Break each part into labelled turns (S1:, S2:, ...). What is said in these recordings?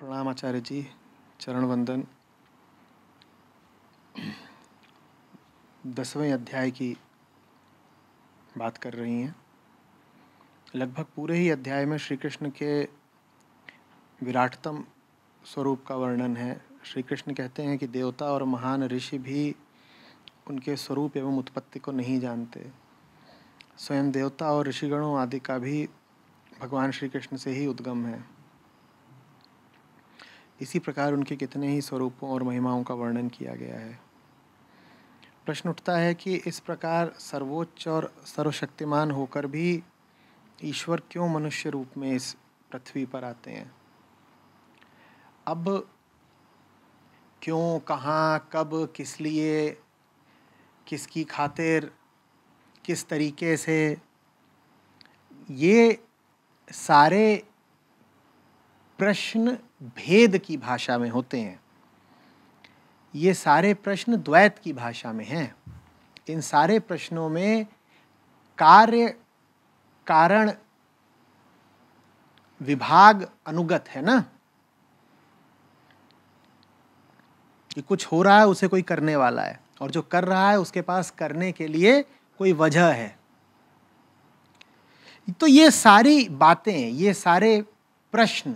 S1: प्रणाम आचार्य जी चरण वंदन दसवें अध्याय की बात कर रही हैं लगभग पूरे ही अध्याय में श्री कृष्ण के विराटतम स्वरूप का वर्णन है श्री कृष्ण कहते हैं कि देवता और महान ऋषि भी उनके स्वरूप एवं उत्पत्ति को नहीं जानते स्वयं देवता और ऋषिगणों आदि का भी भगवान श्री कृष्ण से ही उद्गम है इसी प्रकार उनके कितने ही स्वरूपों और महिमाओं का वर्णन किया गया है प्रश्न उठता है कि इस प्रकार सर्वोच्च और सर्वशक्तिमान होकर भी ईश्वर क्यों मनुष्य रूप में इस पृथ्वी पर आते हैं अब क्यों कहाँ कब किस लिए किसकी खातिर किस तरीके से ये सारे प्रश्न भेद की भाषा में होते हैं ये सारे प्रश्न द्वैत की भाषा में हैं इन सारे प्रश्नों में कार्य कारण विभाग अनुगत है ना कि कुछ हो रहा है उसे कोई करने वाला है और जो कर रहा है उसके पास करने के लिए कोई वजह है तो ये सारी बातें ये सारे प्रश्न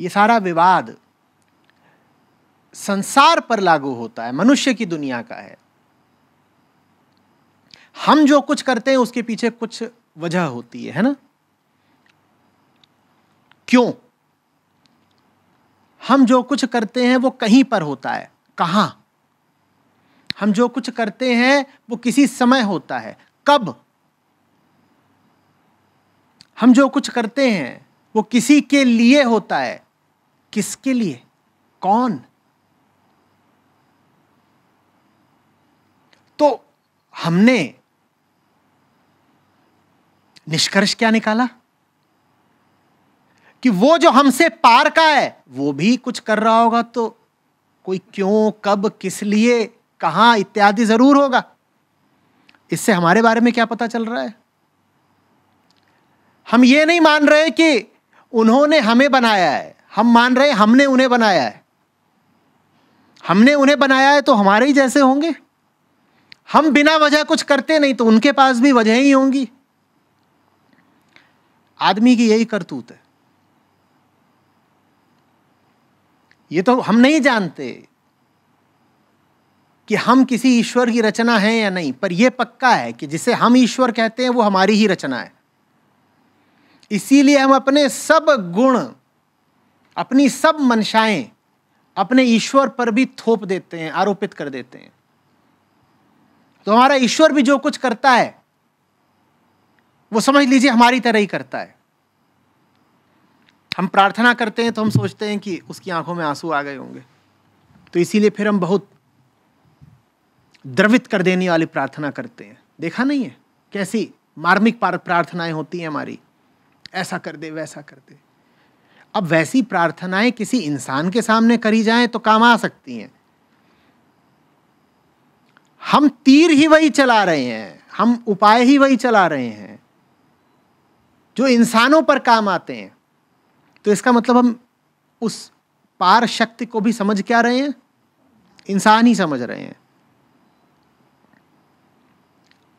S1: ये सारा विवाद संसार पर लागू होता है मनुष्य की दुनिया का है हम जो कुछ करते हैं उसके पीछे कुछ वजह होती है है ना क्यों हम जो कुछ करते हैं वो कहीं पर होता है कहां हम जो कुछ करते हैं वो किसी समय होता है कब हम जो कुछ करते हैं वो किसी के लिए होता है किसके लिए कौन तो हमने निष्कर्ष क्या निकाला कि वो जो हमसे पार का है वो भी कुछ कर रहा होगा तो कोई क्यों कब किस लिए कहाँ इत्यादि जरूर होगा इससे हमारे बारे में क्या पता चल रहा है हम ये नहीं मान रहे कि उन्होंने हमें बनाया है हम मान रहे हमने उन्हें बनाया है हमने उन्हें बनाया है तो हमारे ही जैसे होंगे हम बिना वजह कुछ करते नहीं तो उनके पास भी वजह ही होंगी आदमी की यही करतूत है ये तो हम नहीं जानते कि हम किसी ईश्वर की रचना है या नहीं पर यह पक्का है कि जिसे हम ईश्वर कहते हैं वो हमारी ही रचना है इसीलिए हम अपने सब गुण अपनी सब मंशाएं अपने ईश्वर पर भी थोप देते हैं आरोपित कर देते हैं तो हमारा ईश्वर भी जो कुछ करता है वो समझ लीजिए हमारी तरह ही करता है हम प्रार्थना करते हैं तो हम सोचते हैं कि उसकी आंखों में आंसू आ गए होंगे तो इसीलिए फिर हम बहुत द्रवित कर देने वाली प्रार्थना करते हैं देखा नहीं है कैसी मार्मिक प्रार्थनाएं होती हैं हमारी ऐसा कर दे वैसा कर दे अब वैसी प्रार्थनाएं किसी इंसान के सामने करी जाए तो काम आ सकती हैं हम तीर ही वही चला रहे हैं हम उपाय ही वही चला रहे हैं जो इंसानों पर काम आते हैं तो इसका मतलब हम उस पार शक्ति को भी समझ क्या रहे हैं इंसान ही समझ रहे हैं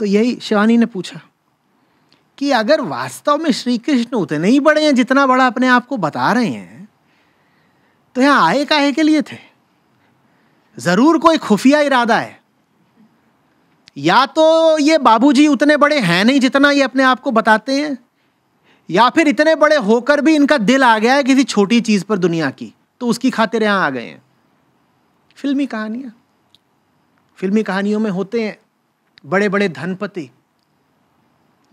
S1: तो यही शिवानी ने पूछा कि अगर वास्तव में श्री कृष्ण उतने ही बड़े हैं जितना बड़ा अपने आप को बता रहे हैं तो यहां आए काहे के लिए थे ज़रूर कोई खुफिया इरादा है या तो ये बाबूजी उतने बड़े हैं नहीं जितना ये अपने आप को बताते हैं या फिर इतने बड़े होकर भी इनका दिल आ गया है किसी छोटी चीज़ पर दुनिया की तो उसकी खातिर यहां आ गए हैं फिल्मी कहानियां फिल्मी कहानियों में होते हैं बड़े बड़े धनपति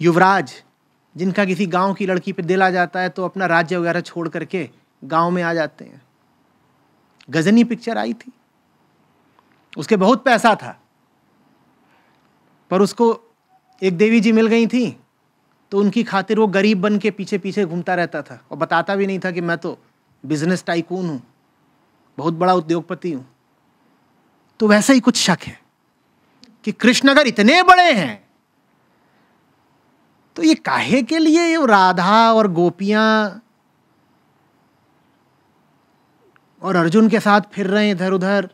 S1: युवराज जिनका किसी गांव की लड़की पे दिल आ जाता है तो अपना राज्य वगैरह छोड़ करके गांव में आ जाते हैं गजनी पिक्चर आई थी उसके बहुत पैसा था पर उसको एक देवी जी मिल गई थी तो उनकी खातिर वो गरीब बन के पीछे पीछे घूमता रहता था और बताता भी नहीं था कि मैं तो बिजनेस टाइकून हूँ बहुत बड़ा उद्योगपति हूँ तो वैसा ही कुछ शक है कि कृष्ण अगर इतने बड़े हैं तो ये काहे के लिए राधा और गोपियां और अर्जुन के साथ फिर रहे हैं इधर उधर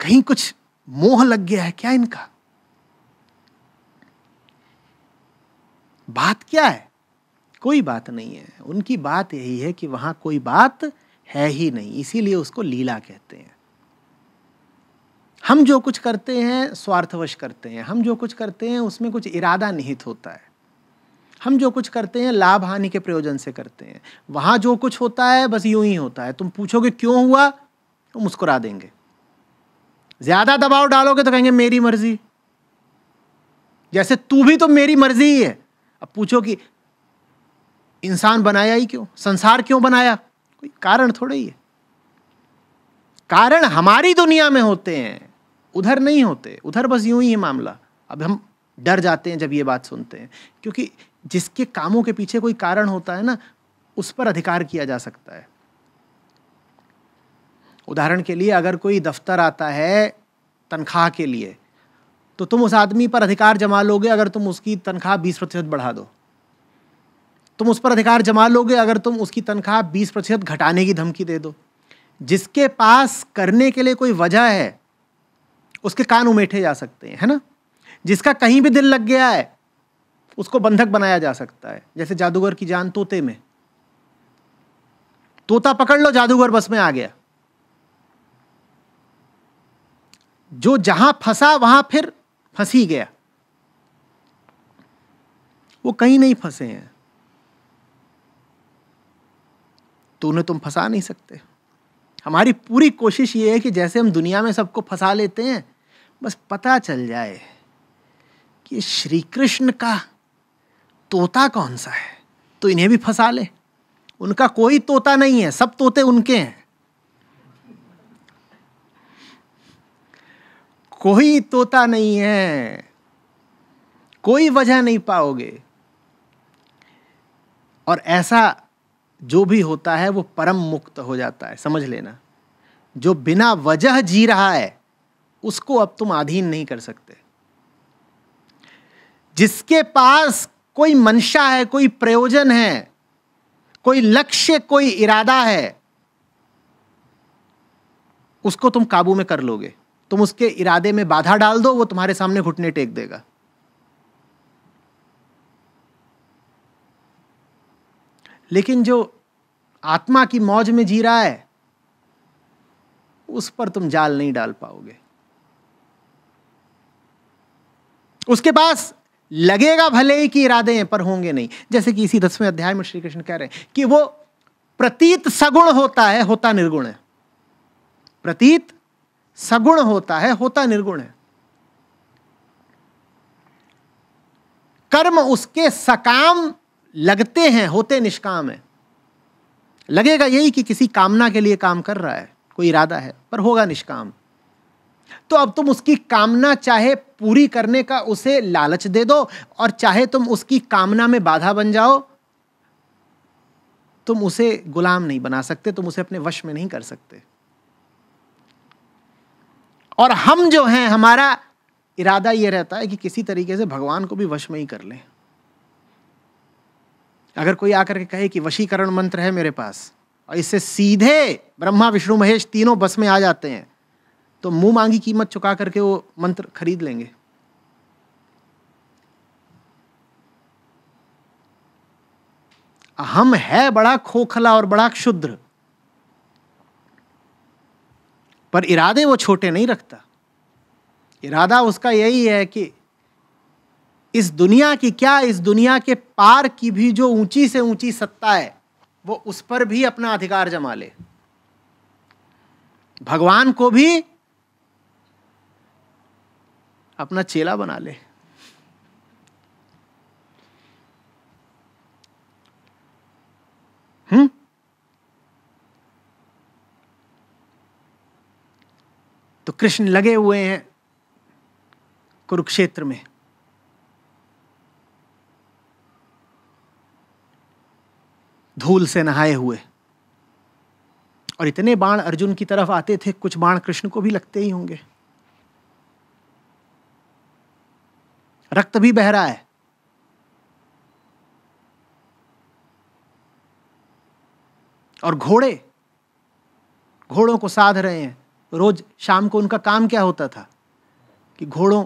S1: कहीं कुछ मोह लग गया है क्या इनका बात क्या है कोई बात नहीं है उनकी बात यही है कि वहां कोई बात है ही नहीं इसीलिए उसको लीला कहते हैं हम जो कुछ करते हैं स्वार्थवश करते हैं हम जो कुछ करते हैं उसमें कुछ इरादा निहित होता है हम जो कुछ करते हैं लाभ हानि के प्रयोजन से करते हैं वहां जो कुछ होता है बस यूं ही होता है तुम पूछोगे क्यों हुआ तो मुस्कुरा देंगे ज़्यादा दबाव डालोगे तो कहेंगे मेरी मर्जी जैसे तू भी तो मेरी मर्जी ही है अब पूछो कि इंसान बनाया ही क्यों संसार क्यों बनाया कारण थोड़े ही है कारण हमारी दुनिया में होते हैं उधर नहीं होते उधर बस यूं ही है मामला अब हम डर जाते हैं जब ये बात सुनते हैं क्योंकि जिसके कामों के पीछे कोई कारण होता है ना उस पर अधिकार किया जा सकता है उदाहरण के लिए अगर कोई दफ्तर आता है तनख्वाह के लिए तो तुम उस आदमी पर अधिकार जमा लोगे अगर तुम उसकी तनख्वाह बीस प्रतिशत बढ़ा दो तुम उस पर अधिकार जमा लोगे अगर तुम उसकी तनख्वाह बीस प्रतिशत घटाने की धमकी दे दो जिसके पास करने के लिए कोई वजह है उसके कान उमेठे जा सकते हैं है ना जिसका कहीं भी दिल लग गया है उसको बंधक बनाया जा सकता है जैसे जादूगर की जान तोते में तोता पकड़ लो जादूगर बस में आ गया जो जहां फंसा वहां फिर फंसी गया वो कहीं नहीं फंसे हैं तो उन्हें तुम फंसा नहीं सकते हमारी पूरी कोशिश ये है कि जैसे हम दुनिया में सबको फंसा लेते हैं बस पता चल जाए कि श्री कृष्ण का तोता कौन सा है तो इन्हें भी फंसा ले उनका कोई तोता नहीं है सब तोते उनके हैं कोई तोता नहीं है कोई वजह नहीं पाओगे और ऐसा जो भी होता है वो परम मुक्त हो जाता है समझ लेना जो बिना वजह जी रहा है उसको अब तुम अधीन नहीं कर सकते जिसके पास कोई मंशा है कोई प्रयोजन है कोई लक्ष्य कोई इरादा है उसको तुम काबू में कर लोगे तुम उसके इरादे में बाधा डाल दो वो तुम्हारे सामने घुटने टेक देगा लेकिन जो आत्मा की मौज में जी रहा है उस पर तुम जाल नहीं डाल पाओगे उसके पास लगेगा भले ही कि इरादे हैं पर होंगे नहीं जैसे कि इसी दसवें अध्याय में श्री कृष्ण कह रहे हैं कि वो प्रतीत सगुण होता है होता निर्गुण है प्रतीत सगुण होता है होता निर्गुण है कर्म उसके सकाम लगते हैं होते निष्काम है लगेगा यही कि किसी कामना के लिए काम कर रहा है कोई इरादा है पर होगा निष्काम तो अब तुम उसकी कामना चाहे पूरी करने का उसे लालच दे दो और चाहे तुम उसकी कामना में बाधा बन जाओ तुम उसे गुलाम नहीं बना सकते तुम उसे अपने वश में नहीं कर सकते और हम जो हैं हमारा इरादा यह रहता है कि किसी तरीके से भगवान को भी वश में ही कर लें अगर कोई आकर के कहे कि वशीकरण मंत्र है मेरे पास और इससे सीधे ब्रह्मा विष्णु महेश तीनों बस में आ जाते हैं तो मुंह मांगी कीमत चुका करके वो मंत्र खरीद लेंगे हम है बड़ा खोखला और बड़ा क्षुद्र पर इरादे वो छोटे नहीं रखता इरादा उसका यही है कि इस दुनिया की क्या इस दुनिया के पार की भी जो ऊंची से ऊंची सत्ता है वो उस पर भी अपना अधिकार जमा ले भगवान को भी अपना चेला बना ले हम्म तो कृष्ण लगे हुए हैं कुरुक्षेत्र में धूल से नहाए हुए और इतने बाण अर्जुन की तरफ आते थे कुछ बाण कृष्ण को भी लगते ही होंगे रक्त भी बह रहा है और घोड़े घोड़ों को साध रहे हैं रोज शाम को उनका काम क्या होता था कि घोड़ों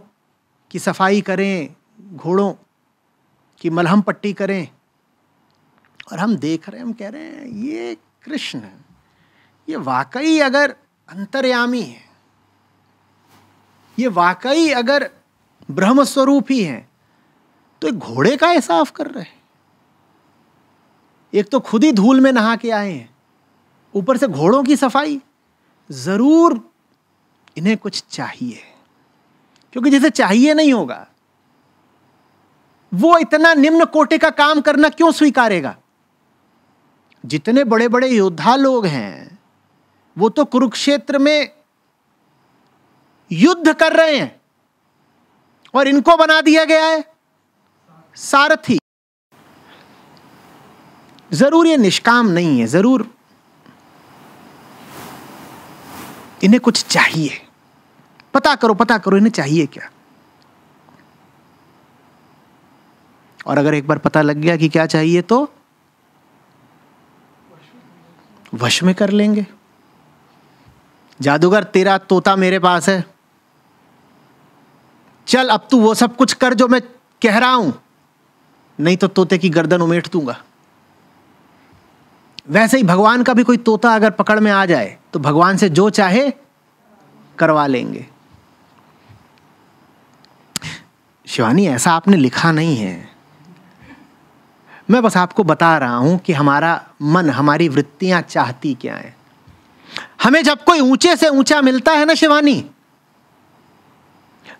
S1: की सफाई करें घोड़ों की मलहम पट्टी करें और हम देख रहे हैं हम कह रहे हैं ये कृष्ण ये वाकई अगर अंतर्यामी है ये वाकई अगर ब्रह्म स्वरूप ही है तो एक घोड़े का एहसाफ कर रहे हैं एक तो खुद ही धूल में नहा के आए हैं ऊपर से घोड़ों की सफाई ज़रूर इन्हें कुछ चाहिए क्योंकि जिसे चाहिए नहीं होगा वो इतना निम्न कोटे का काम करना क्यों स्वीकारेगा जितने बड़े बड़े योद्धा लोग हैं वो तो कुरुक्षेत्र में युद्ध कर रहे हैं और इनको बना दिया गया है सारथी जरूर ये निष्काम नहीं है जरूर इन्हें कुछ चाहिए पता करो पता करो इन्हें चाहिए क्या और अगर एक बार पता लग गया कि क्या चाहिए तो वश में कर लेंगे जादूगर तेरा तोता मेरे पास है चल अब तू वो सब कुछ कर जो मैं कह रहा हूं नहीं तो तोते की गर्दन उमेट दूंगा वैसे ही भगवान का भी कोई तोता अगर पकड़ में आ जाए तो भगवान से जो चाहे करवा लेंगे शिवानी ऐसा आपने लिखा नहीं है मैं बस आपको बता रहा हूं कि हमारा मन हमारी वृत्तियां चाहती क्या है हमें जब कोई ऊंचे से ऊंचा मिलता है ना शिवानी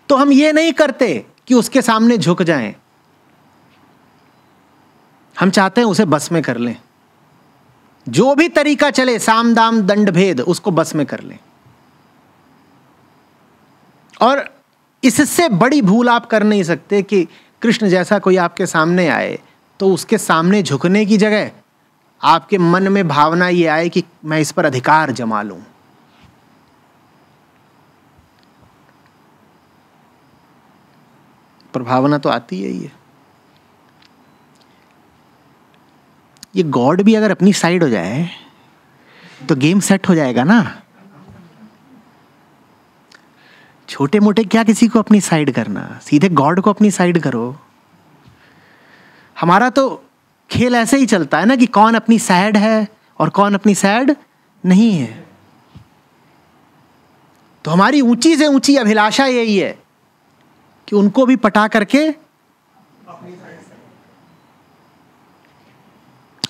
S1: तो हम ये नहीं करते कि उसके सामने झुक जाएं हम चाहते हैं उसे बस में कर लें जो भी तरीका चले साम दाम दंड भेद उसको बस में कर लें और इससे बड़ी भूल आप कर नहीं सकते कि कृष्ण जैसा कोई आपके सामने आए तो उसके सामने झुकने की जगह आपके मन में भावना ये आए कि मैं इस पर अधिकार जमा लूं पर भावना तो आती है ये ये गॉड भी अगर अपनी साइड हो जाए तो गेम सेट हो जाएगा ना छोटे मोटे क्या किसी को अपनी साइड करना सीधे गॉड को अपनी साइड करो हमारा तो खेल ऐसे ही चलता है ना कि कौन अपनी सैड है और कौन अपनी सैड नहीं है तो हमारी ऊंची से ऊंची अभिलाषा यही है कि उनको भी पटा करके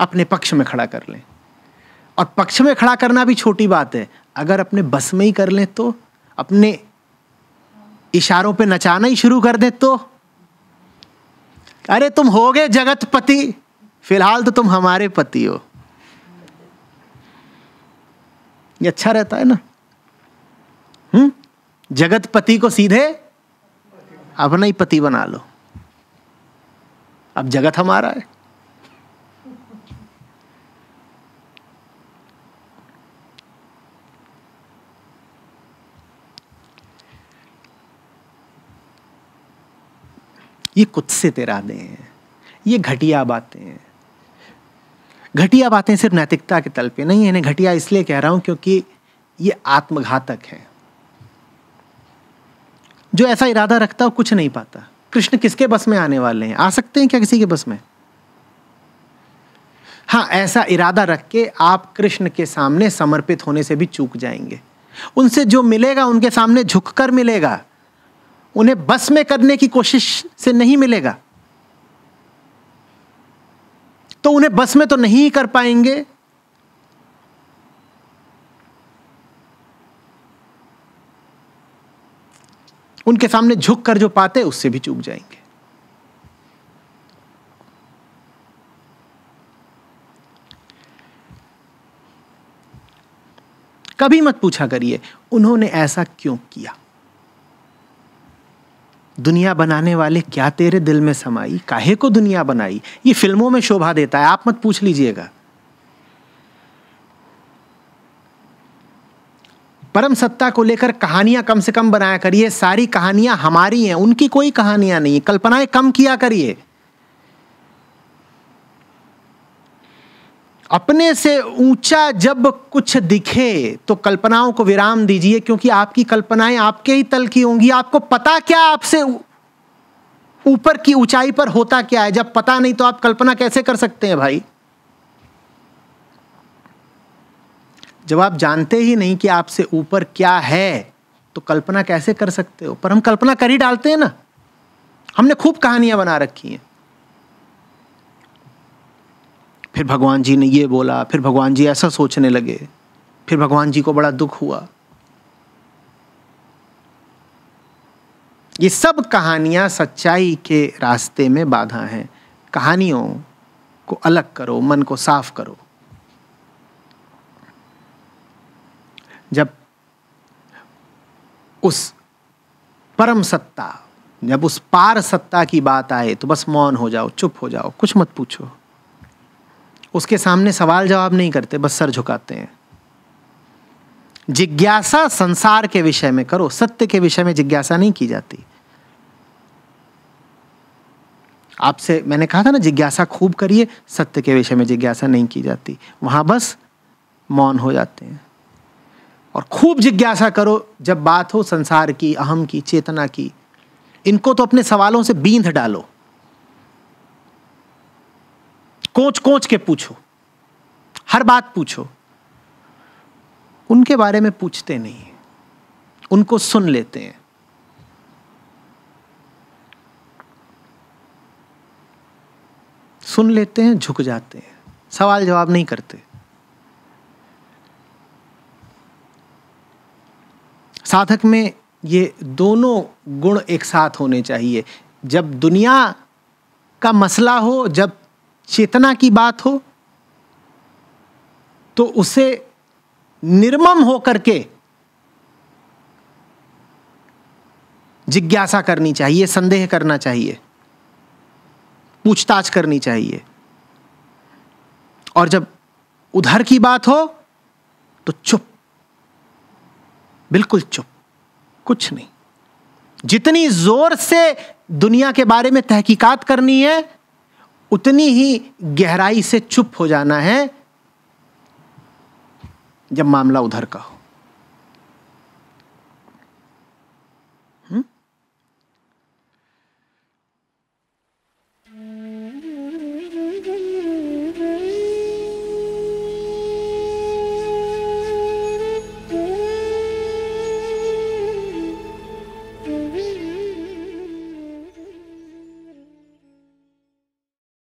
S1: अपने पक्ष में खड़ा कर लें और पक्ष में खड़ा करना भी छोटी बात है अगर अपने बस में ही कर लें तो अपने इशारों पे नचाना ही शुरू कर दें तो अरे तुम हो गए जगत पति फिलहाल तो तुम हमारे पति हो ये अच्छा रहता है ना हम्म जगत पति को सीधे अपना ही पति बना लो अब जगत हमारा है ये कुछ से तेरादे हैं ये घटिया बातें हैं घटिया बातें सिर्फ नैतिकता के तल पे नहीं है घटिया इसलिए कह रहा हूं क्योंकि ये आत्मघातक है जो ऐसा इरादा रखता हो कुछ नहीं पाता कृष्ण किसके बस में आने वाले हैं आ सकते हैं क्या किसी के बस में हाँ ऐसा इरादा रख के आप कृष्ण के सामने समर्पित होने से भी चूक जाएंगे उनसे जो मिलेगा उनके सामने झुककर मिलेगा उन्हें बस में करने की कोशिश से नहीं मिलेगा तो उन्हें बस में तो नहीं कर पाएंगे उनके सामने झुक कर जो पाते उससे भी चूक जाएंगे कभी मत पूछा करिए उन्होंने ऐसा क्यों किया दुनिया बनाने वाले क्या तेरे दिल में समाई काहे को दुनिया बनाई ये फिल्मों में शोभा देता है आप मत पूछ लीजिएगा परम सत्ता को लेकर कहानियां कम से कम बनाया करिए सारी कहानियां हमारी हैं उनकी कोई कहानियां नहीं है कल्पनाएं कम किया करिए अपने से ऊंचा जब कुछ दिखे तो कल्पनाओं को विराम दीजिए क्योंकि आपकी कल्पनाएं आपके ही तल की होंगी आपको पता क्या आपसे ऊपर की ऊंचाई पर होता क्या है जब पता नहीं तो आप कल्पना कैसे कर सकते हैं भाई जब आप जानते ही नहीं कि आपसे ऊपर क्या है तो कल्पना कैसे कर सकते हो पर हम कल्पना कर ही डालते हैं ना हमने खूब कहानियां बना रखी हैं फिर भगवान जी ने ये बोला फिर भगवान जी ऐसा सोचने लगे फिर भगवान जी को बड़ा दुख हुआ ये सब कहानियां सच्चाई के रास्ते में बाधा हैं कहानियों को अलग करो मन को साफ करो जब उस परम सत्ता जब उस पार सत्ता की बात आए तो बस मौन हो जाओ चुप हो जाओ कुछ मत पूछो उसके सामने सवाल जवाब नहीं करते बस सर झुकाते हैं जिज्ञासा संसार के विषय में करो सत्य के विषय में जिज्ञासा नहीं की जाती आपसे मैंने कहा था ना जिज्ञासा खूब करिए सत्य के विषय में जिज्ञासा नहीं की जाती वहां बस मौन हो जाते हैं और खूब जिज्ञासा करो जब बात हो संसार की अहम की चेतना की इनको तो अपने सवालों से बींध डालो कोच कोच के पूछो हर बात पूछो उनके बारे में पूछते नहीं उनको सुन लेते हैं सुन लेते हैं झुक जाते हैं सवाल जवाब नहीं करते साधक में ये दोनों गुण एक साथ होने चाहिए जब दुनिया का मसला हो जब चेतना की बात हो तो उसे निर्मम होकर के जिज्ञासा करनी चाहिए संदेह करना चाहिए पूछताछ करनी चाहिए और जब उधर की बात हो तो चुप बिल्कुल चुप कुछ नहीं जितनी जोर से दुनिया के बारे में तहकीकात करनी है उतनी ही गहराई से चुप हो जाना है जब मामला उधर का हो